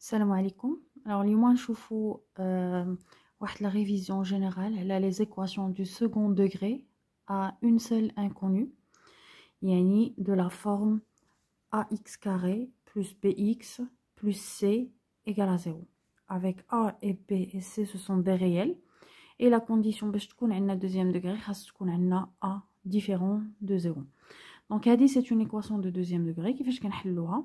السلام عليكم alors اليوم نشوفوا واحد لا révision générale على les équations du second degré à une seule inconnue يعني de la forme ax carré plus bx plus c égale à 0 avec a et b et c ce sont des réels et la condition باش تكون عندنا deuxième degré خاص تكون عندنا a différent de 0 donc هذه c'est une équation de deuxième degré la كنحلوها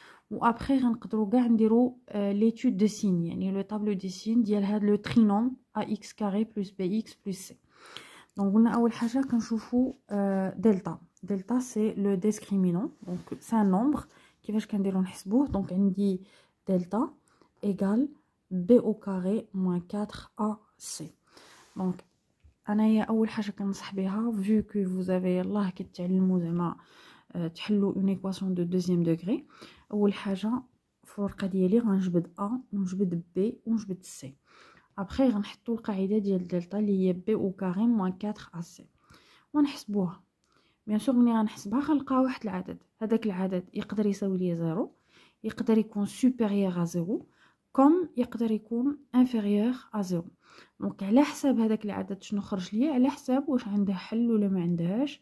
Ou après, on va regarder l'étude des signes. Le tableau des signes dit le trinôme Ax plus BX plus C. Donc, on a oué le hachak en choufou euh, delta. Delta, c'est le discriminant. Donc, c'est un nombre qui va choufou en Hezbourg. Donc, on dit delta égale B carré moins 4AC. Donc, on a oué le hachak en sabéra vu que vous avez la qui est le mouzema. تحلوا اون ايكواسيون دو دوزيام دوغري اول حاجه في الورقه ديالي غنجبد ا ونجبد بي ونجبد سي ابخي غنحطوا القاعده ديال دلتا اللي هي بي او كاري موان 4 ا سي ونحسبوها بيان سور ملي غنحسبها غنلقى واحد العدد هذاك العدد يقدر يساوي ليا زيرو يقدر يكون سوبيريور ا زيرو كوم يقدر يكون انفيريور ا زيرو دونك على حساب هذاك العدد شنو خرج ليا على حساب واش عندها حل ولا ما عندهاش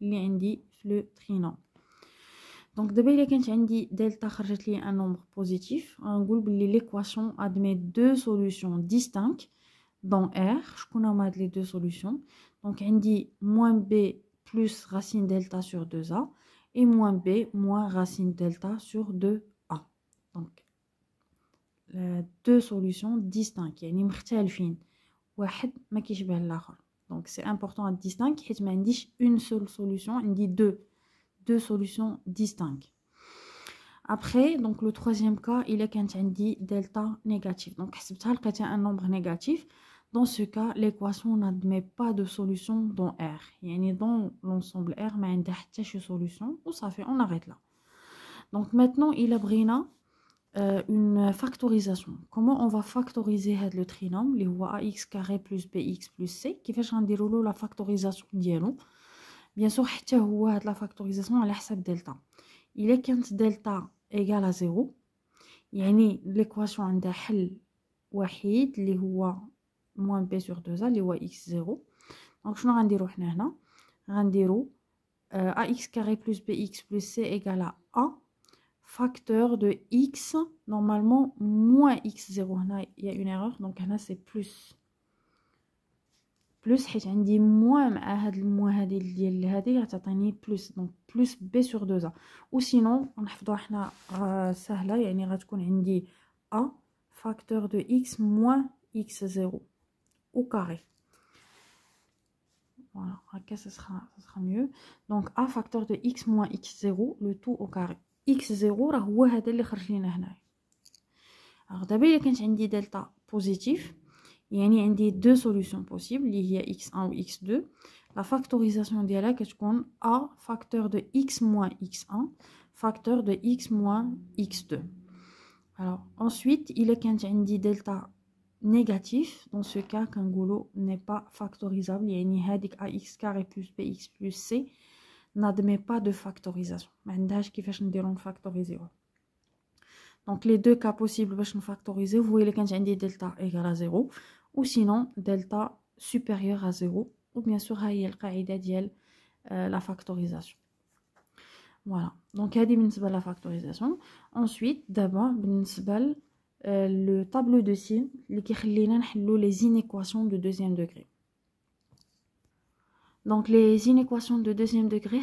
que j'ai dans le trinombre. Donc, depuis que j'ai delta, j'ai un nombre positif. On l'équation admet deux solutions distinctes dans R. Je peux nommer les deux solutions. Donc, j'ai moins b plus racine delta sur 2a et moins b moins racine delta sur 2a. Donc, deux solutions distinctes. Et y a deux Une n'est la donc c'est important à distinguer. Je ne une seule solution, il dit deux. Deux solutions distinctes. Après, donc le troisième cas, il est quand on dit delta négatif. Donc c'est un nombre négatif. Dans ce cas, l'équation n'admet pas de solution dans R. a dans l'ensemble R, mais il n'y a pas de solution. Ou ça fait, on arrête là. Donc maintenant, il a brina euh, une factorisation. Comment on va factoriser le trinôme, les ax plus bx plus c, qui fait que je un déroulement la factorisation d'yellow. Bien sûr, la factorisation à 5 delta. Il est qu'un delta égale à 0, Il y yani l'équation en dahel wahid, les hua moins b sur 2a, les hua x0. Donc, je vais dire que je vais dire ax plus bx plus c égale à 1 facteur de x, normalement, moins x0. il y a une erreur, donc là, c'est plus. Plus, dit moins moins plus. Donc, plus b sur 2a. Ou sinon, on a fait ça euh, il y a facteur de x moins x0 au carré. Voilà, ça sera, mieux. Donc, a facteur de x moins x0, le tout au carré x0, ce Alors, d'abord, un delta positif, il y a deux solutions possibles, qui sont x1 et x2, la factorisation d'elle est à facteur de x moins x1, facteur de x moins x2. Alors, ensuite, si j'ai un delta négatif, dans ce cas, qu'un n'est pas factorisable, a à dire plus bx plus c, n'admet pas de factorisation. fait des Donc les deux cas possibles باش نفاكتوريزيو هو voyez, كانت عندي delta égal à 0 ou sinon delta supérieur à 0 ou bien sûr هاي هي القاعدة la factorisation. Voilà. Donc هذه بالنسبة la factorisation. Ensuite d'abord بالنسبة euh, le tableau de signes qui les inéquations de deuxième degré. Donc, les inéquations de deuxième degré,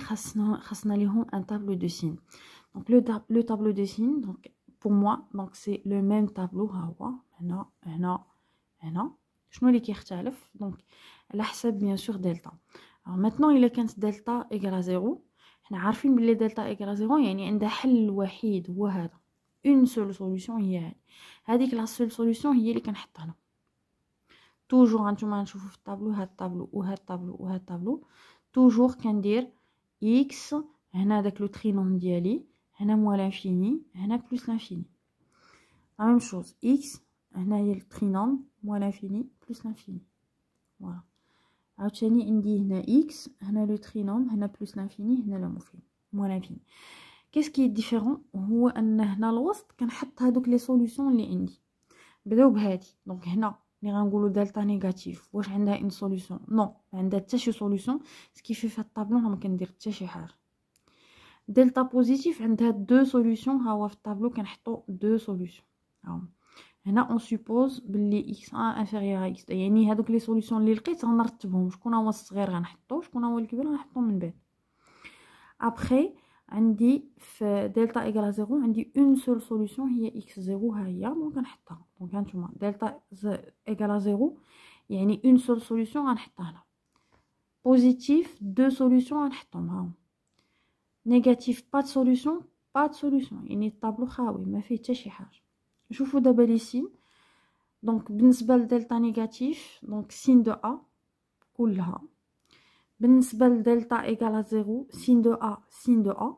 un tableau de signes. Donc, le, tableau de signes, donc, pour moi, c'est le même tableau. Maintenant, maintenant, maintenant. Je nous Donc, la bien sûr, delta. Alors, maintenant, il est 15 delta égale à 0. On a que delta égale à 0, il y a une seule solution. C'est la seule solution هي a كنحطها توجور هانتوما نشوفو في الطابلو هاد الطابلو وهاد الطابلو وهاد الطابلو توجور كندير اكس هنا داك لو ترينوم ديالي هنا موال لانفيني هنا بلوس لانفيني لا ميم شوز اكس هنايا الترينوم موال لانفيني بلوس لانفيني فوالا عاوتاني عندي هنا اكس هنا لو ترينوم هنا بلوس لانفيني هنا لا موال موا كيس كي ديفيرون هو ان هنا الوسط كنحط هادوك لي سوليوشن اللي عندي بداو بهادي دونك هنا ملي غنقولوا دلتا نيجاتيف واش عندها ان سوليوشن نو ما عندها حتى شي سوليوشن سكي في هاد الطابلو ما كندير حتى شي حاجه دلتا بوزيتيف عندها دو سوليوشن ها هو في الطابلو كنحطو دو سوليوشن هاهما هنا اون سوبوز بلي اكس ان انفيريور اكس يعني هادوك لي سوليوشن اللي لقيت غنرتبهم شكون هو الصغير غنحطو شكون هو الكبير غنحطو من بعد ابخي On dit, fait delta égale à 0, on dit une seule solution, il x0, il y a un Donc, viens-tu voir, delta égale à 0, il y a une seule solution, un état là. Positif, deux solutions, un état là. Négatif, pas de solution, pas de solution. Je vous fous des belles ici. Donc, binsbel delta négatif, donc signe de A, coule là. Binsbel delta égal à 0, signe de A, signe de A.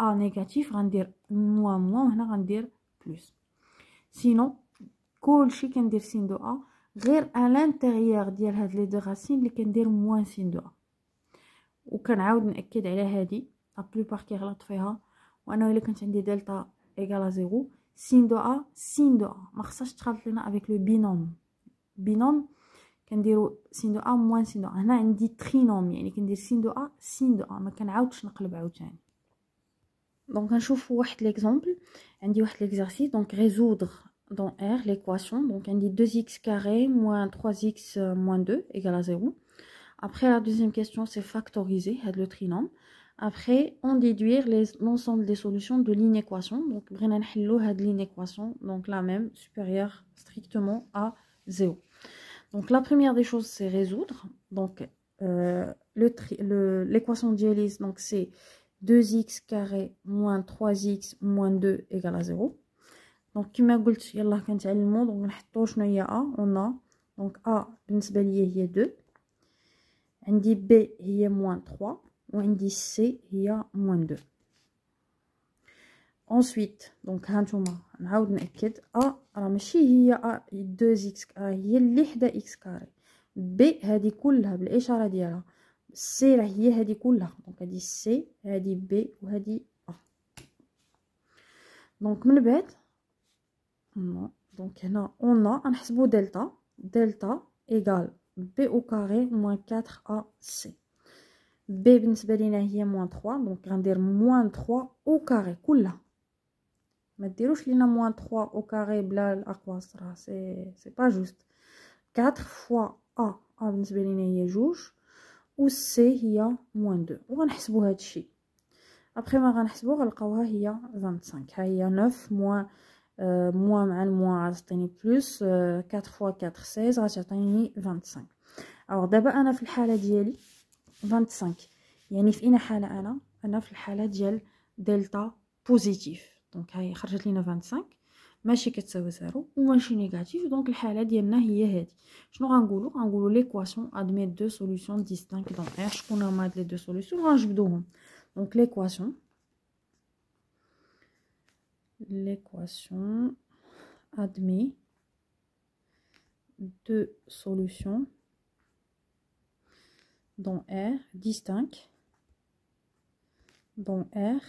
ا نيجاتيف غندير موان موان هنا غندير بلوس سينو كلشي كندير سين دو ا غير ان لانتيغيير ديال هاد لي دو راسين لي كندير موان سين دو ا وكنعاود ناكد على هادي لا بلوبار كيغلط فيها وانا الا كانت عندي دلتا ايكالا زيرو سين دو ا سين دو ا مخصهاش خصهاش تخلط لينا افيك لو بينوم بينوم كنديرو سين دو ا موان سين دو ا هنا عندي ترينوم يعني كندير سين دو ا سين دو ا ما كنعاودش نقلب عاوتاني Donc, on chauffe l'exemple. On dit l'exercice. Donc, résoudre dans R l'équation. Donc, on dit 2x carré moins 3x euh, moins 2 égale à 0. Après, la deuxième question, c'est factoriser le trinôme. Après, on déduire l'ensemble des solutions de l'inéquation. Donc, on a l'inéquation. Donc, la même, supérieure strictement à 0. Donc, la première des choses, c'est résoudre. Donc, euh, l'équation le, donc c'est 2x carré moins 3x moins 2 égale à 0. Donc, qui m'a dit, il y a un donc On y a A, on a, donc A, il y a 2, on dit B, il y a moins 3, on dit C, il y a moins 2. Ensuite, donc, on a A, alors, mais il y a 2x carré, il y a 1x carré, B, il y a 2x carré, B, y a 2x C, la vie qui est Donc elle dit C, elle dit B ou elle dit A. Donc, elle le bête. Donc, on a un hsbo delta. Delta égale B au carré moins 4 AC. B, il y a moins 3. Donc, on a moins 3 au carré. C'est la vie. Il y a moins 3 au carré. C'est pas juste. 4 fois A. Il y a une و سي هي موان دو وغنحسبو هادشي ابخي ما غنحسبو غنلقاوها هي 25 ها هي 9 موان euh, موان مع الموان غتعطيني بلوس 4 فوا 4 16 غتعطيني 25 ألوغ دابا انا في الحاله ديالي 25 يعني في اين حاله انا انا في الحاله ديال دلتا بوزيتيف دونك هاي خرجت لينا 25 ou un négatif donc le l'équation admet deux solutions distinctes dans R je connais mal les deux solutions donc donc l'équation l'équation admet deux solutions dans R distinctes dans R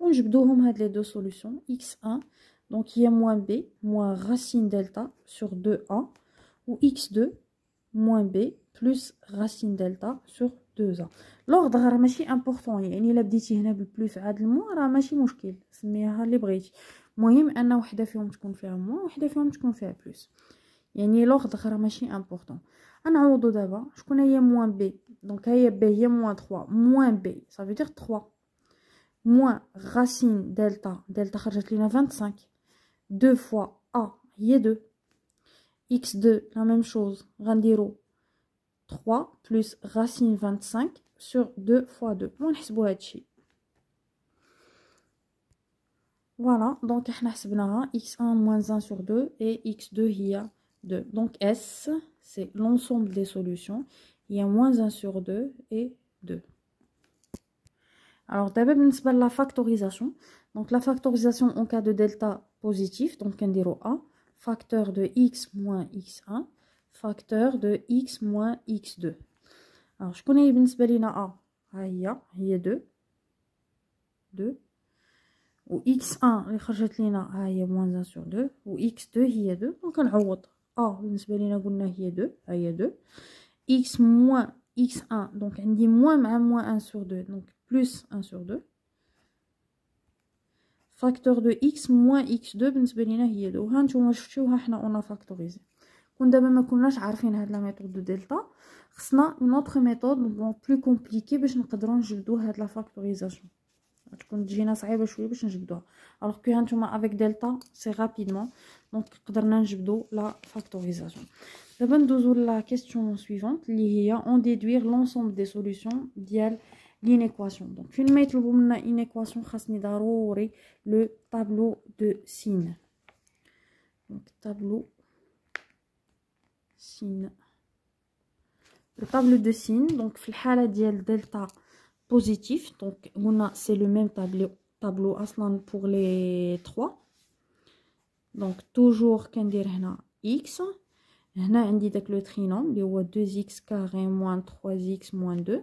donc, je dois deux solutions. X1, donc il y a moins B, moins racine delta sur 2A. Ou X2, moins B, plus racine delta sur 2A. L'ordre de la important, il y a des abdictions plus, il y a des moins de la c'est ce que je veux dire. Moi, j'ai des films que je fais un moins, j'ai des films que je confère plus. Il y a des ordres de la machine importante. J'ai moins B. Donc, il y a B, il y a moins 3. Moins B, ça veut dire 3 moins racine delta, delta خرجت 25, 2 fois A, y est 2, x2, la même chose, randiro, 3 plus racine 25 sur 2 fois 2, Voilà, donc x1 moins 1 sur 2 et x2 y a 2. Donc S, c'est l'ensemble des solutions. Il y a moins 1 sur 2 et 2. Alors, d'abord, de la factorisation. Donc, la factorisation en cas de delta positif, donc un A, facteur de x moins x1, facteur de x moins x2. Alors, je connais Ibn A, il y 2, 2, ou x1, il y a moins 1 sur 2, ou x2, il 2, donc on A, il y a 2, il y a 2, x moins x1, donc on dit moins, moins 1 sur 2, donc plus 1 sur 2. Facteur de x moins x2, nous avons factorisé. on a fait la méthode de delta, nous une autre méthode plus compliquée pour nous la factorisation. Alors que avec delta, c'est rapidement. Donc, nous la factorisation. Nous avons la question suivante. On déduire l'ensemble des solutions l'inéquation. Donc, une une équation, le tableau de signes. Donc, tableau signes. Le tableau de signes, donc, le dial delta positif, donc, on c'est le même tableau, tableau pour les trois. Donc, toujours, qu'on x. a on dit le trinôme, il y 2x carré moins 3x moins 2.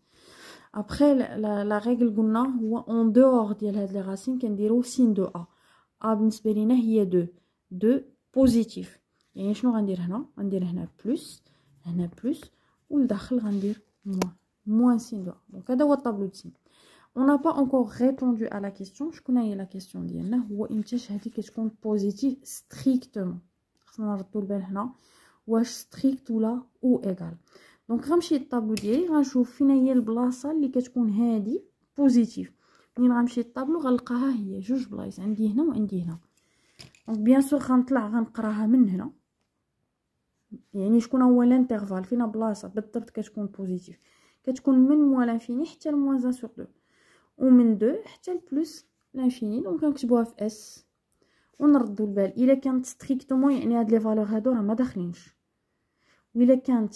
Après, la, règle qu'on a, en dehors de la racine, on dit au signe de A. A, il y a 2. 2 positif. Et je vais dire, non, on dire, il y plus, il y plus, ou le dachl, on dire, moins. Moins signe 2 A. Donc, il y a tableau de signe. On n'a pas encore répondu à la question. Je connais la question, il y a une question, dit que je compte positif strictement. On Je vais dire, strict ou là, ou égal. دونك غنمشي للطابلو ديالي غنشوف فين هي البلاصه اللي كتكون هادي بوزيتيف ملي غنمشي للطابلو غنلقاها هي جوج بلايص عندي هنا وعندي هنا دونك بيان سور غنطلع غنقراها من هنا يعني شكون هو لانترفال فينا بلاصه بالضبط كتكون بوزيتيف كتكون من موال لانفيني حتى لموان زان سور دو ومن دو حتى لبلوس لانفيني دونك كنكتبوها في اس ونردو البال الا كانت ستريكتومون يعني هاد لي فالور هادو راه ما داخلينش و الا كانت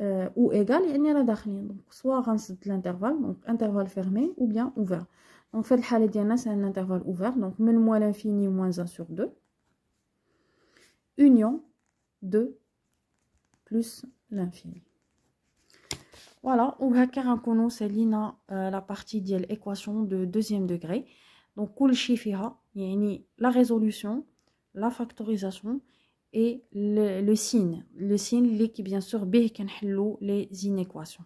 Euh, ou égal, il y a la dernière. Donc, soit l'intervalle, donc intervalle fermé, ou bien ouvert. Donc, le cas de en c'est un intervalle ouvert. Donc, moins l'infini, moins 1 sur 2. Union, 2 plus l'infini. Voilà, on va faire c'est euh, la partie d'équation de deuxième degré. Donc, le il y a la résolution, la factorisation et le, signe. Le signe, qui bien sûr, hello les inéquations.